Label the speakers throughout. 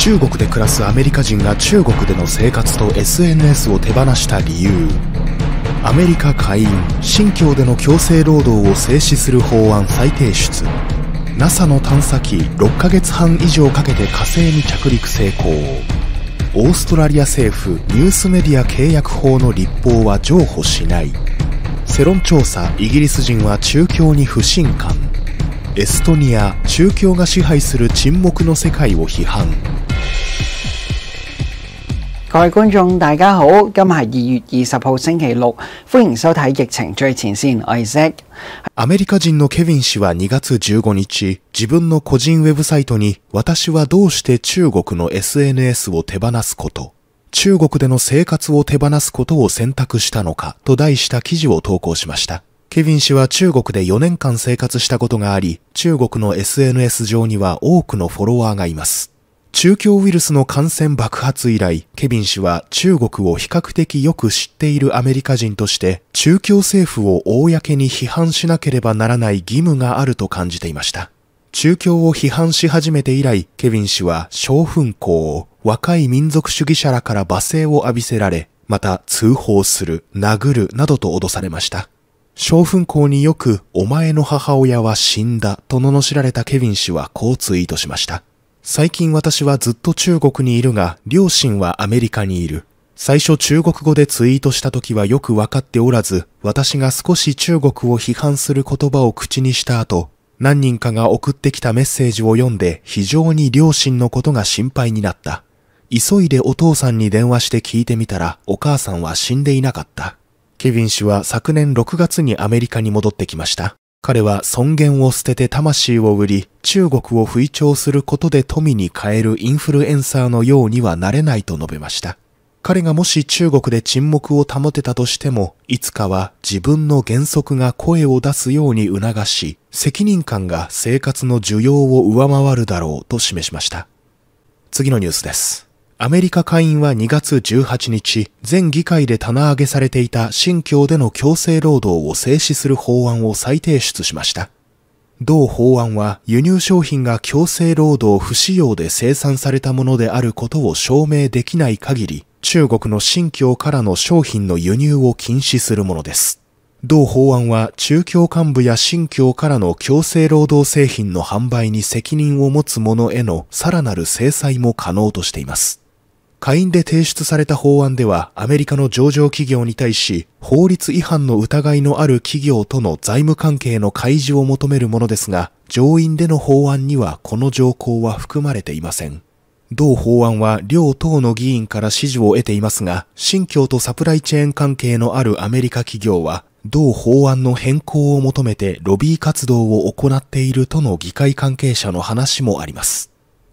Speaker 1: 中国で暮らすアメリカ人が中国での生活と SNS を手放した理由アメリカ下院新疆での強制労働を制止する法案再提出 NASA の探査機6ヶ月半以上かけて火星に着陸成功オーストラリア政府ニュースメディア契約法の立法は譲歩しない世論調査イギリス人は中共に不信感エストニア中共が支配する沈黙の世界を批判各位觀眾大家好，今日係二月二十號星期六，歡迎收睇疫情最前線。我係 Zack。アメリカ人のケビン氏は2月15日、自分の個人ウェブサイトに私はどうして中国の SNS を手放すこと、中国での生活を手放すことを選択したのかと題した記事を投稿しました。ケビン氏は中国で4年間生活したことがあり、中国の SNS 上には多くのフォロワーがいます。中共ウイルスの感染爆発以来、ケビン氏は中国を比較的よく知っているアメリカ人として、中共政府を公に批判しなければならない義務があると感じていました。中共を批判し始めて以来、ケビン氏は小奮を若い民族主義者らから罵声を浴びせられ、また通報する、殴るなどと脅されました。小奮行によく、お前の母親は死んだと罵られたケビン氏はこうツイートしました。最近私はずっと中国にいるが、両親はアメリカにいる。最初中国語でツイートした時はよくわかっておらず、私が少し中国を批判する言葉を口にした後、何人かが送ってきたメッセージを読んで非常に両親のことが心配になった。急いでお父さんに電話して聞いてみたらお母さんは死んでいなかった。ケビン氏は昨年6月にアメリカに戻ってきました。彼は尊厳を捨てて魂を売り、中国を吹聴することで富に変えるインフルエンサーのようにはなれないと述べました。彼がもし中国で沈黙を保てたとしても、いつかは自分の原則が声を出すように促し、責任感が生活の需要を上回るだろうと示しました。次のニュースです。アメリカ下院は2月18日、全議会で棚上げされていた新教での強制労働を制止する法案を再提出しました。同法案は輸入商品が強制労働不使用で生産されたものであることを証明できない限り、中国の新教からの商品の輸入を禁止するものです。同法案は中共幹部や新教からの強制労働製品の販売に責任を持つ者へのさらなる制裁も可能としています。下院で提出された法案ではアメリカの上場企業に対し法律違反の疑いのある企業との財務関係の開示を求めるものですが上院での法案にはこの条項は含まれていません同法案は両党の議員から支持を得ていますが新疆とサプライチェーン関係のあるアメリカ企業は同法案の変更を求めてロビー活動を行っているとの議会関係者の話もあります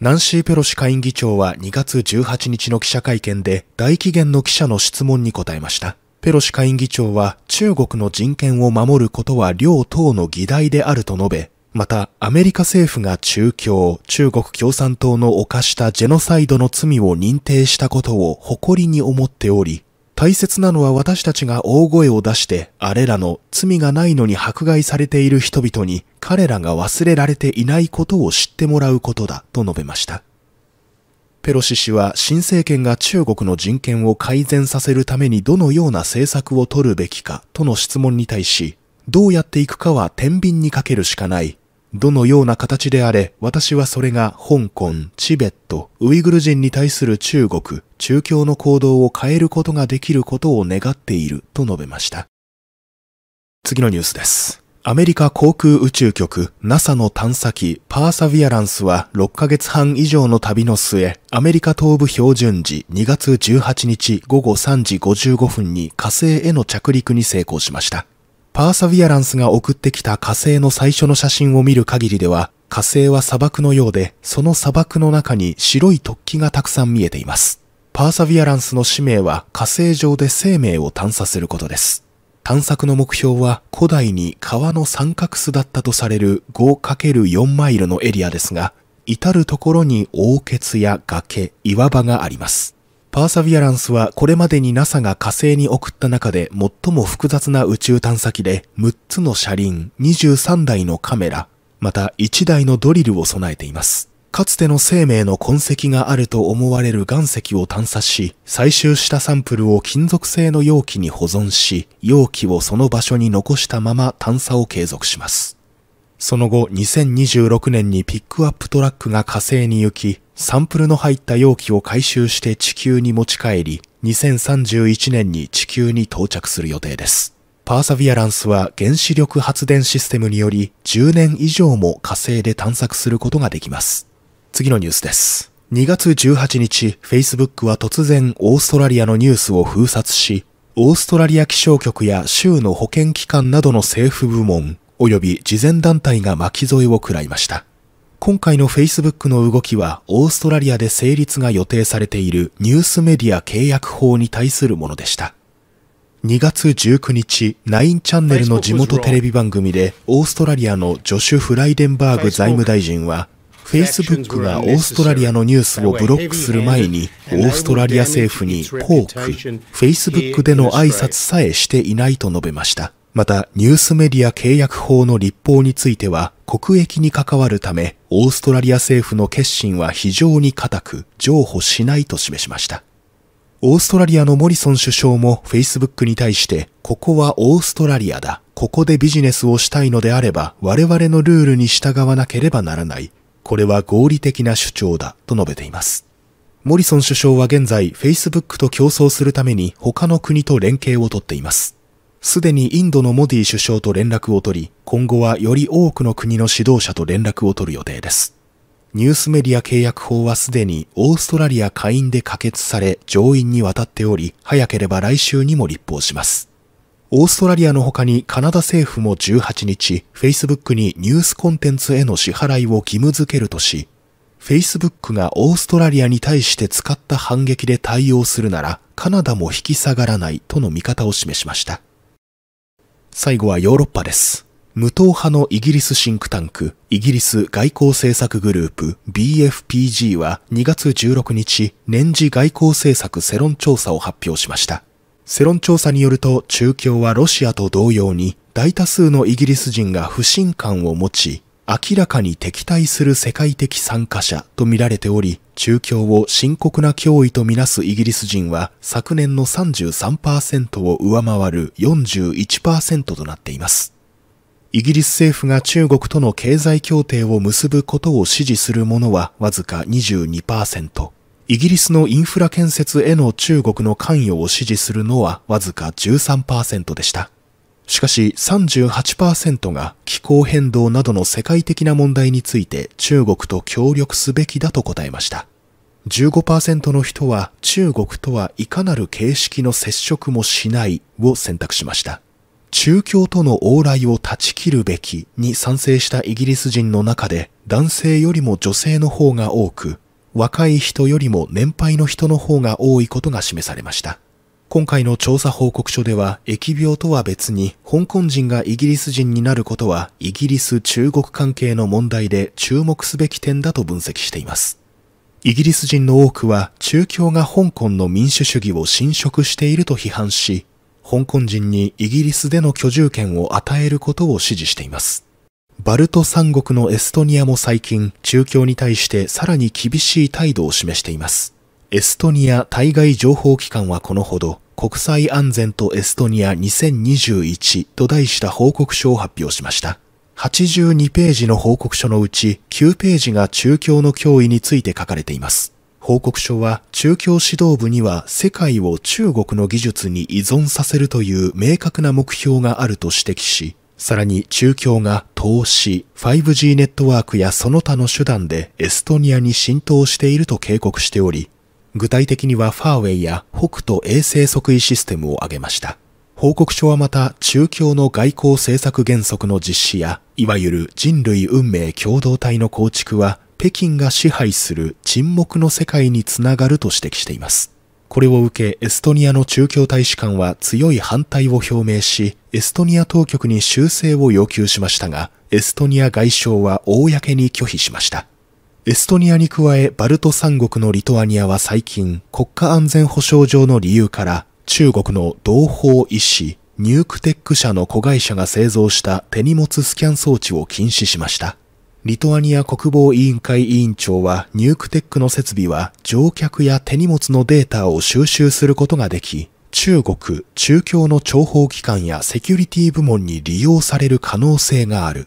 Speaker 1: ナンシー・ペロシ下院議長は2月18日の記者会見で大期限の記者の質問に答えました。ペロシ下院議長は中国の人権を守ることは両党の議題であると述べ、またアメリカ政府が中共、中国共産党の犯したジェノサイドの罪を認定したことを誇りに思っており、大切なのは私たちが大声を出して、あれらの罪がないのに迫害されている人々に彼らが忘れられていないことを知ってもらうことだと述べました。ペロシ氏は新政権が中国の人権を改善させるためにどのような政策を取るべきかとの質問に対し、どうやっていくかは天秤にかけるしかない。どのような形であれ、私はそれが香港、チベット、ウイグル人に対する中国、中共の行動を変えることができることを願っていると述べました。次のニュースです。アメリカ航空宇宙局 NASA の探査機パーサビアランスは6ヶ月半以上の旅の末、アメリカ東部標準時2月18日午後3時55分に火星への着陸に成功しました。パーサビアランスが送ってきた火星の最初の写真を見る限りでは、火星は砂漠のようで、その砂漠の中に白い突起がたくさん見えています。パーサビアランスの使命は火星上で生命を探査することです。探索の目標は古代に川の三角巣だったとされる 5×4 マイルのエリアですが、至るところに凹血や崖、岩場があります。パーサビアランスはこれまでに NASA が火星に送った中で最も複雑な宇宙探査機で6つの車輪、23台のカメラ、また1台のドリルを備えています。かつての生命の痕跡があると思われる岩石を探査し、採集したサンプルを金属製の容器に保存し、容器をその場所に残したまま探査を継続します。その後、2026年にピックアップトラックが火星に行き、サンプルの入った容器を回収して地球に持ち帰り、2031年に地球に到着する予定です。パーサビアランスは原子力発電システムにより10年以上も火星で探索することができます。次のニュースです。2月18日、Facebook は突然オーストラリアのニュースを封殺し、オーストラリア気象局や州の保健機関などの政府部門、及び慈善団体が巻き添えを喰らいました。今回の Facebook の動きは、オーストラリアで成立が予定されているニュースメディア契約法に対するものでした。2月19日、9チャンネルの地元テレビ番組で、オーストラリアのジョシュ・フライデンバーグ財務大臣は、Facebook がオーストラリアのニュースをブロックする前に、オーストラリア政府に、ポーク、Facebook での挨拶さえしていないと述べました。また、ニュースメディア契約法の立法については、国益に関わるため、オーストラリア政府の決心は非常に固く、譲歩しないと示しました。オーストラリアのモリソン首相も Facebook に対して、ここはオーストラリアだ。ここでビジネスをしたいのであれば、我々のルールに従わなければならない。これは合理的な主張だ、と述べています。モリソン首相は現在、Facebook と競争するために他の国と連携をとっています。すでにインドのモディ首相と連絡を取り、今後はより多くの国の指導者と連絡を取る予定です。ニュースメディア契約法はすでにオーストラリア下院で可決され上院に渡っており、早ければ来週にも立法します。オーストラリアの他にカナダ政府も18日、Facebook にニュースコンテンツへの支払いを義務付けるとし、Facebook がオーストラリアに対して使った反撃で対応するなら、カナダも引き下がらないとの見方を示しました。最後はヨーロッパです。無党派のイギリスシンクタンク、イギリス外交政策グループ BFPG は2月16日、年次外交政策世論調査を発表しました。世論調査によると、中共はロシアと同様に、大多数のイギリス人が不信感を持ち、明らかに敵対する世界的参加者と見られており、中共を深刻な脅威とみなすイギリス人は昨年の33%を上回る41%となっています。イギリス政府が中国との経済協定を結ぶことを支持する者はわずか22%。イギリスのインフラ建設への中国の関与を支持するのはわずか13%でした。しかし38%が気候変動などの世界的な問題について中国と協力すべきだと答えました。15%の人は中国とはいかなる形式の接触もしないを選択しました。中共との往来を断ち切るべきに賛成したイギリス人の中で男性よりも女性の方が多く、若い人よりも年配の人の方が多いことが示されました。今回の調査報告書では、疫病とは別に、香港人がイギリス人になることは、イギリス・中国関係の問題で注目すべき点だと分析しています。イギリス人の多くは、中共が香港の民主主義を侵食していると批判し、香港人にイギリスでの居住権を与えることを支持しています。バルト三国のエストニアも最近、中共に対してさらに厳しい態度を示しています。エストニア対外情報機関はこのほど、国際安全とエストニア2021と題した報告書を発表しました。82ページの報告書のうち9ページが中共の脅威について書かれています。報告書は中共指導部には世界を中国の技術に依存させるという明確な目標があると指摘し、さらに中共が投資、5G ネットワークやその他の手段でエストニアに浸透していると警告しており、具体的にはファーウェイや北斗衛星測位システムを挙げました。報告書はまた中共の外交政策原則の実施や、いわゆる人類運命共同体の構築は、北京が支配する沈黙の世界につながると指摘しています。これを受け、エストニアの中共大使館は強い反対を表明し、エストニア当局に修正を要求しましたが、エストニア外相は公に拒否しました。エストニアに加えバルト三国のリトアニアは最近国家安全保障上の理由から中国の同胞医師ニュークテック社の子会社が製造した手荷物スキャン装置を禁止しました。リトアニア国防委員会委員長はニュークテックの設備は乗客や手荷物のデータを収集することができ、中国、中共の諜報機関やセキュリティ部門に利用される可能性がある。